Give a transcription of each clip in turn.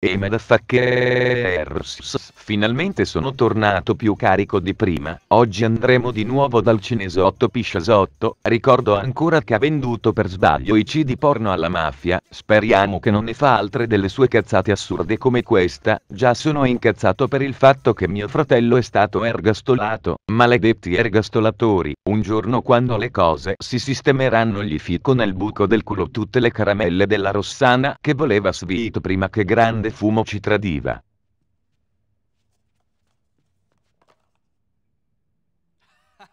E motherfuckers, finalmente sono tornato più carico di prima, oggi andremo di nuovo dal cinesotto pisciasotto, ricordo ancora che ha venduto per sbaglio i CD porno alla mafia, speriamo che non ne fa altre delle sue cazzate assurde come questa, già sono incazzato per il fatto che mio fratello è stato ergastolato, maledetti ergastolatori, un giorno quando le cose si sistemeranno gli fico nel buco del culo tutte le caramelle della Rossana che voleva Svito prima che grande quale fumo ci tradiva.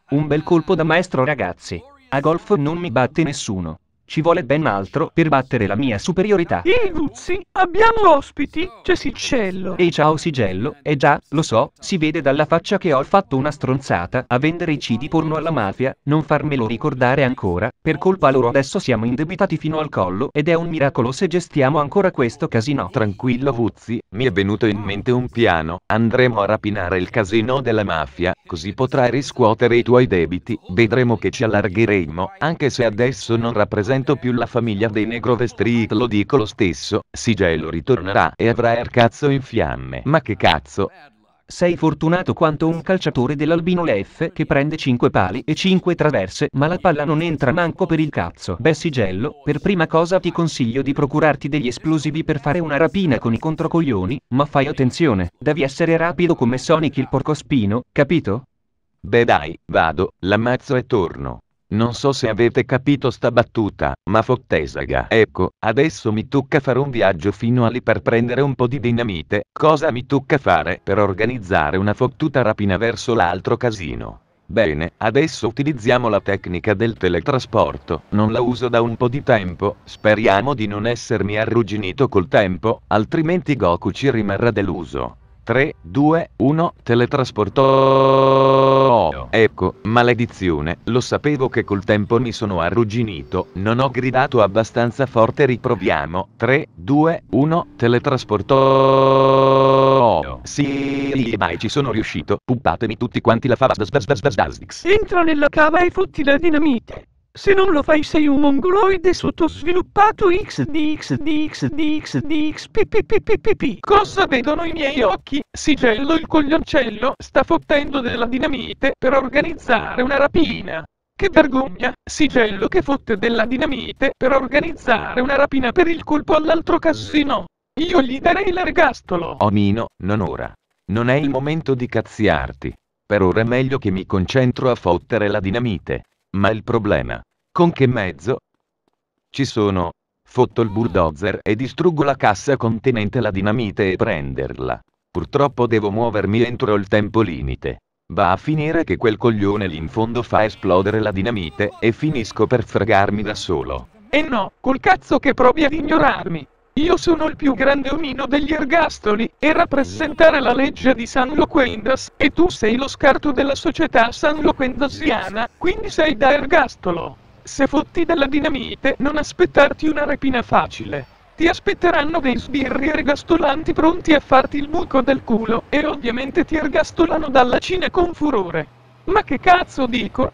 Un bel colpo da maestro ragazzi. A golf non mi batte nessuno. Ci vuole ben altro per battere la mia superiorità. Iguzzi, abbiamo ospiti, c'è Sicello. E ciao Sigello, eh già, lo so, si vede dalla faccia che ho fatto una stronzata a vendere i CD porno alla mafia, non farmelo ricordare ancora, per colpa loro adesso siamo indebitati fino al collo ed è un miracolo se gestiamo ancora questo casino. Tranquillo Vuzzi, mi è venuto in mente un piano, andremo a rapinare il casino della mafia, così potrai riscuotere i tuoi debiti, vedremo che ci allargheremo, anche se adesso non rappresenta sento più la famiglia dei Negrove Street, lo dico lo stesso, Sigello ritornerà e avrà il cazzo in fiamme. Ma che cazzo? Sei fortunato quanto un calciatore dell'Albino Leff che prende 5 pali e 5 traverse, ma la palla non entra manco per il cazzo. Beh Sigello, per prima cosa ti consiglio di procurarti degli esplosivi per fare una rapina con i controcoglioni, ma fai attenzione, devi essere rapido come Sonic il porcospino, capito? Beh dai, vado, l'ammazzo e torno. Non so se avete capito sta battuta, ma fottesaga. Ecco, adesso mi tocca fare un viaggio fino a lì per prendere un po' di dinamite. Cosa mi tocca fare per organizzare una fottuta rapina verso l'altro casino? Bene, adesso utilizziamo la tecnica del teletrasporto, non la uso da un po' di tempo, speriamo di non essermi arrugginito col tempo, altrimenti Goku ci rimarrà deluso. 3, 2, 1, teletrasportò. Ecco, maledizione, lo sapevo che col tempo mi sono arrugginito, non ho gridato abbastanza forte, riproviamo. 3, 2, 1, teletrasportò. Sì, mai ci sono riuscito, puppatemi tutti quanti la fava. Entra nella cava e fotti la dinamite. Se non lo fai sei un mongoloide sottosviluppato X ppppppp. Cosa vedono i miei occhi? Sigello il coglioncello sta fottendo della dinamite per organizzare una rapina. Che vergogna, Sigello che fotte della dinamite per organizzare una rapina per il colpo all'altro casino. Io gli darei l'ergastolo. Omino, non ora. Non è il momento di cazziarti. Per ora è meglio che mi concentro a fottere la dinamite. Ma il problema. Con che mezzo? Ci sono. Fotto il bulldozer e distruggo la cassa contenente la dinamite e prenderla. Purtroppo devo muovermi entro il tempo limite. Va a finire che quel coglione lì in fondo fa esplodere la dinamite e finisco per fregarmi da solo. E no, col cazzo che provi ad ignorarmi. Io sono il più grande omino degli ergastoli e rappresentare la legge di San Loquendas e tu sei lo scarto della società san loquendasiana, quindi sei da ergastolo. Se fotti della dinamite non aspettarti una rapina facile. Ti aspetteranno dei sbirri ergastolanti pronti a farti il buco del culo e ovviamente ti ergastolano dalla Cina con furore. Ma che cazzo dico?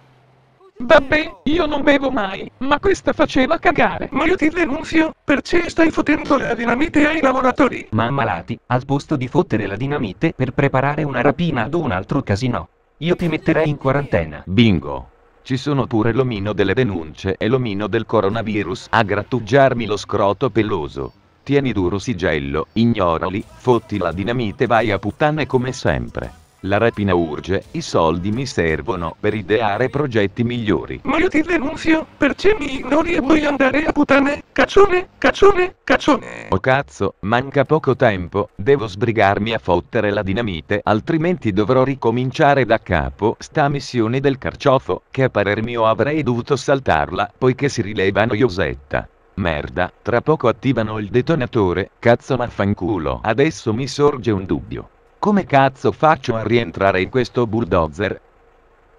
Vabbè, io non bevo mai, ma questa faceva cagare. Ma io ti denunzio, perché stai fottendo la dinamite ai lavoratori. Ma ammalati, al posto di fottere la dinamite per preparare una rapina ad un altro casino, io ti metterei in quarantena. Bingo. Ci sono pure l'omino delle denunce e l'omino del coronavirus a grattugiarmi lo scroto peloso. Tieni duro sigello, ignorali, fotti la dinamite vai a puttane come sempre. La rapina urge, i soldi mi servono per ideare progetti migliori. Ma io ti denunzio, perché mi ignori e vuoi andare a puttane? Caccione, caccione, caccione. Oh cazzo, manca poco tempo, devo sbrigarmi a fottere la dinamite, altrimenti dovrò ricominciare da capo sta missione del carciofo, che a parer mio avrei dovuto saltarla, poiché si rilevano Iosetta. Merda, tra poco attivano il detonatore, cazzo maffanculo. Adesso mi sorge un dubbio. Come cazzo faccio a rientrare in questo bulldozer?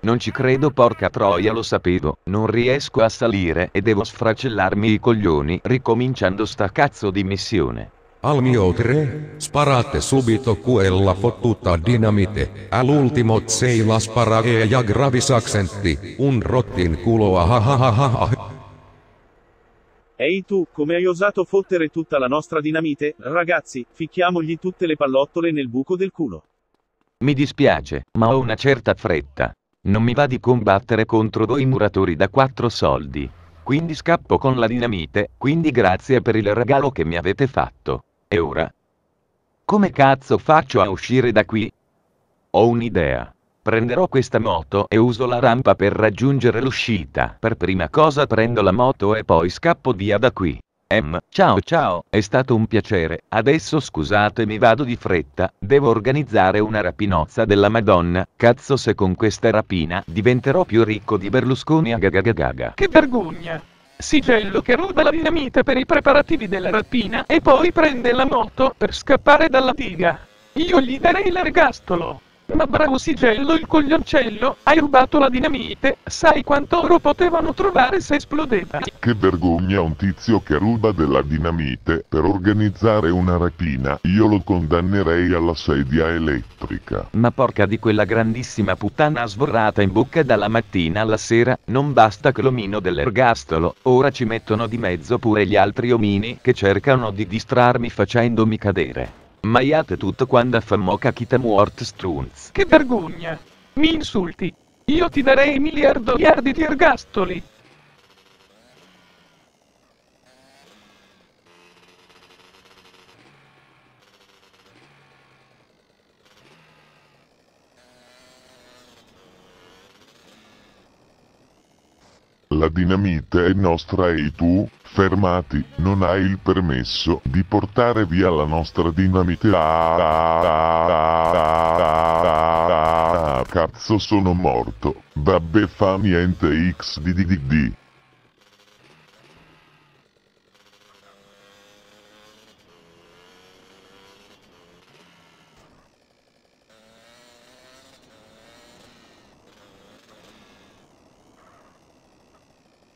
Non ci credo, porca troia, lo sapevo, non riesco a salire e devo sfracellarmi i coglioni ricominciando sta cazzo di missione. Al mio 3, sparate subito quella fottuta dinamite. All'ultimo zei la spara e aggravi saccenti. Un rottin culo ah ah, ah, ah, ah. Ehi tu, come hai osato fottere tutta la nostra dinamite? Ragazzi, ficchiamogli tutte le pallottole nel buco del culo. Mi dispiace, ma ho una certa fretta. Non mi va di combattere contro voi muratori da quattro soldi. Quindi scappo con la dinamite, quindi grazie per il regalo che mi avete fatto. E ora? Come cazzo faccio a uscire da qui? Ho un'idea. Prenderò questa moto e uso la rampa per raggiungere l'uscita. Per prima cosa prendo la moto e poi scappo via da qui. M, ciao ciao, è stato un piacere. Adesso scusatemi vado di fretta, devo organizzare una rapinozza della Madonna. Cazzo se con questa rapina diventerò più ricco di Berlusconi a gagagagaga. Che vergogna! Sigello che ruba la dinamite per i preparativi della rapina e poi prende la moto per scappare dalla diga. Io gli darei l'ergastolo. Ma bravo Sigello cioè, il coglioncello, hai rubato la dinamite, sai quanto oro potevano trovare se esplodeva. Che vergogna un tizio che ruba della dinamite per organizzare una rapina, io lo condannerei alla sedia elettrica. Ma porca di quella grandissima puttana svorrata in bocca dalla mattina alla sera, non basta che l'omino dell'ergastolo, ora ci mettono di mezzo pure gli altri omini che cercano di distrarmi facendomi cadere. Maiate tutto quando fa moca muort strunz. Che vergogna! Mi insulti! Io ti darei miliardo miliardi di ergastoli! alla dinamite è nostra e tu, fermati, non hai il permesso di portare via la nostra dinamite. Ah, ah, ah, ah cazzo sono morto, Vabbè fa niente x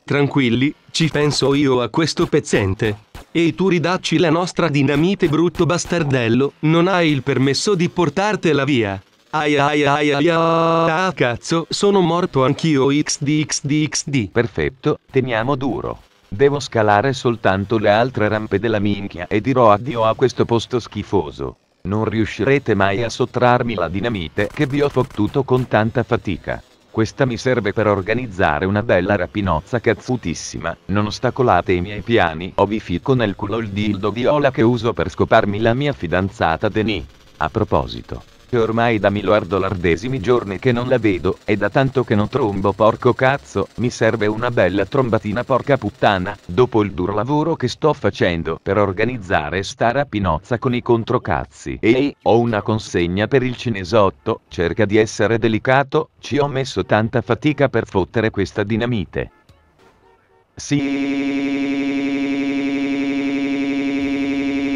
Tranquilli, ci penso io a questo pezzente. E tu ridacci la nostra dinamite brutto bastardello, non hai il permesso di portartela via. Ai ai ai ai ah, ah cazzo, sono morto anch'io xd xd xd. Perfetto, teniamo duro. Devo scalare soltanto le altre rampe della minchia e dirò addio a questo posto schifoso. Non riuscirete mai a sottrarmi la dinamite che vi ho fottuto con tanta fatica. Questa mi serve per organizzare una bella rapinozza cazzutissima, non ostacolate i miei piani o vi fico nel culo il dildo viola che uso per scoparmi la mia fidanzata Denis. A proposito. È ormai da miliardolardesimi giorni che non la vedo, e da tanto che non trombo porco cazzo, mi serve una bella trombatina porca puttana, dopo il duro lavoro che sto facendo per organizzare sta rapinozza con i controcazzi. Ehi, ho una consegna per il cinesotto, cerca di essere delicato, ci ho messo tanta fatica per fottere questa dinamite. Sì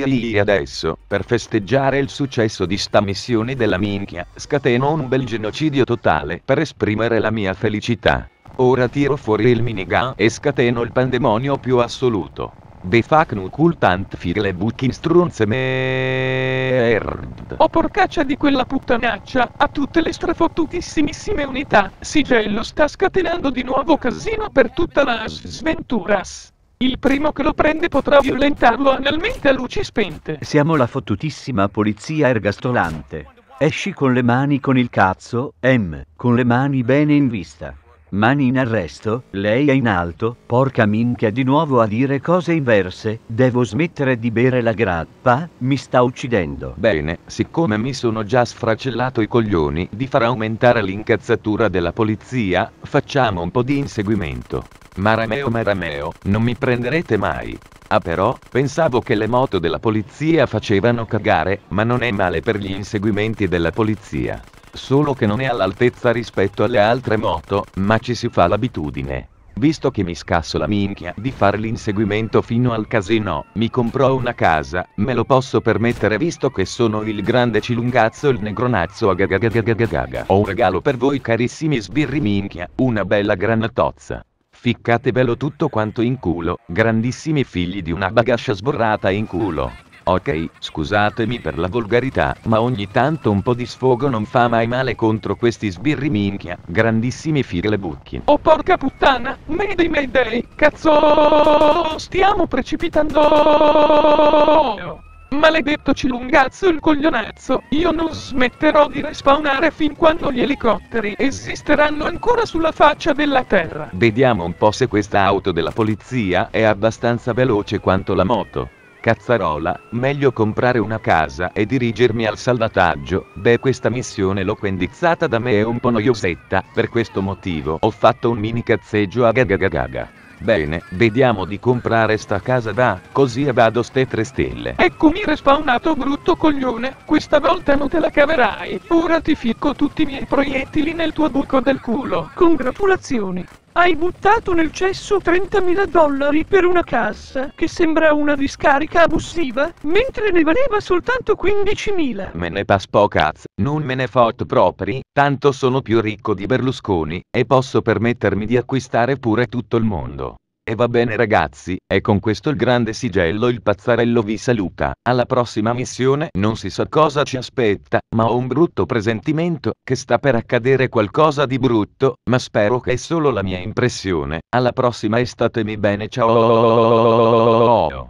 lì e adesso, per festeggiare il successo di sta missione della minchia, scateno un bel genocidio totale per esprimere la mia felicità. Ora tiro fuori il minigun e scateno il pandemonio più assoluto. nu Befacnu cultant figle buchin strunze merd. Oh porcaccia di quella puttanaccia, a tutte le strafottutissimissime unità, Sigello sta scatenando di nuovo casino per tutta la sventuras. Il primo che lo prende potrà violentarlo analmente a luci spente. Siamo la fottutissima polizia ergastolante. Esci con le mani con il cazzo, M, con le mani bene in vista. Mani in arresto, lei è in alto, porca minchia di nuovo a dire cose inverse, devo smettere di bere la grappa, mi sta uccidendo. Bene, siccome mi sono già sfracellato i coglioni di far aumentare l'incazzatura della polizia, facciamo un po' di inseguimento. Marameo Marameo, non mi prenderete mai. Ah però, pensavo che le moto della polizia facevano cagare, ma non è male per gli inseguimenti della polizia. Solo che non è all'altezza rispetto alle altre moto, ma ci si fa l'abitudine. Visto che mi scasso la minchia di fare l'inseguimento fino al casino, mi comprò una casa, me lo posso permettere visto che sono il grande cilungazzo il negronazzo agagagagagagaga. Ho un regalo per voi carissimi sbirri minchia, una bella granatozza. Ficcatevelo tutto quanto in culo, grandissimi figli di una bagascia sborrata in culo. Ok, scusatemi per la volgarità, ma ogni tanto un po' di sfogo non fa mai male contro questi sbirri minchia, grandissimi bucchi. Oh porca puttana, mayday mayday, cazzo, stiamo precipitando! Maledetto cilungazzo il coglionazzo, io non smetterò di respawnare fin quando gli elicotteri esisteranno ancora sulla faccia della terra. Vediamo un po' se questa auto della polizia è abbastanza veloce quanto la moto. Cazzarola, meglio comprare una casa e dirigermi al salvataggio, beh questa missione loquendizzata da me è un po' noiosetta, per questo motivo ho fatto un mini cazzeggio a gagagagaga. Bene, vediamo di comprare sta casa da, così vado ste tre stelle. Eccomi respawnato brutto coglione, questa volta non te la caverai, ora ti ficco tutti i miei proiettili nel tuo buco del culo. Congratulazioni. Hai buttato nel cesso 30.000 dollari per una cassa, che sembra una discarica abusiva, mentre ne valeva soltanto 15.000. Me ne paspo cazzo, non me ne fotto propri, tanto sono più ricco di Berlusconi, e posso permettermi di acquistare pure tutto il mondo. E va bene ragazzi, è con questo il grande sigello il pazzarello vi saluta, alla prossima missione non si sa cosa ci aspetta, ma ho un brutto presentimento, che sta per accadere qualcosa di brutto, ma spero che è solo la mia impressione, alla prossima e statemi bene ciao!